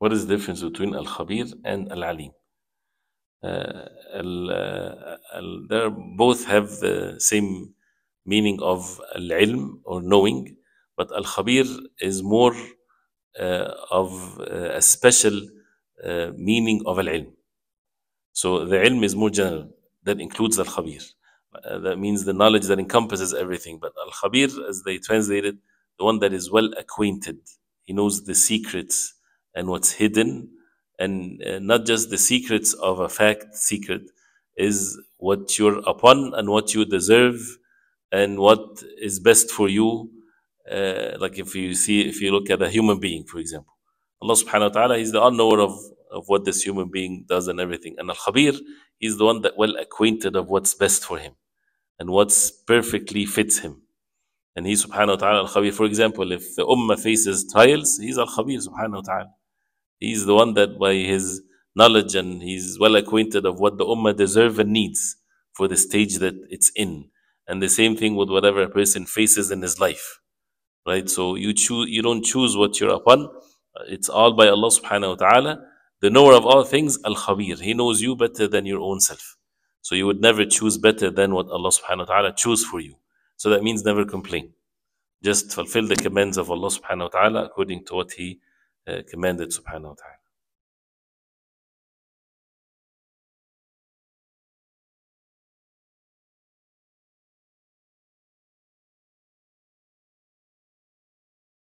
What is the difference between Al Khabir and Al Alim? Uh, al, uh, al, they both have the same meaning of Al Ilm or knowing, but Al Khabir is more uh, of uh, a special uh, meaning of Al Ilm. So the Ilm is more general, that includes Al Khabir. Uh, that means the knowledge that encompasses everything. But Al Khabir, as they translated, the one that is well acquainted, he knows the secrets and what's hidden and uh, not just the secrets of a fact secret is what you're upon and what you deserve and what is best for you uh, like if you see if you look at a human being for example allah subhanahu wa ta'ala is the unknower of, of what this human being does and everything and al-khabir is the one that well acquainted of what's best for him and what's perfectly fits him and he subhanahu wa ta'ala al-khabir for example if the ummah faces trials he's al-khabir subhanahu wa ta'ala He's the one that by his knowledge and he's well acquainted of what the ummah deserves and needs for the stage that it's in. And the same thing with whatever a person faces in his life. Right? So you choose you don't choose what you're upon. Uh, it's all by Allah subhanahu wa ta'ala. The knower of all things, Al Khabir. He knows you better than your own self. So you would never choose better than what Allah subhanahu wa ta'ala choose for you. So that means never complain. Just fulfill the commands of Allah subhanahu wa ta'ala according to what He uh, commended subhanahu wa ta'ala.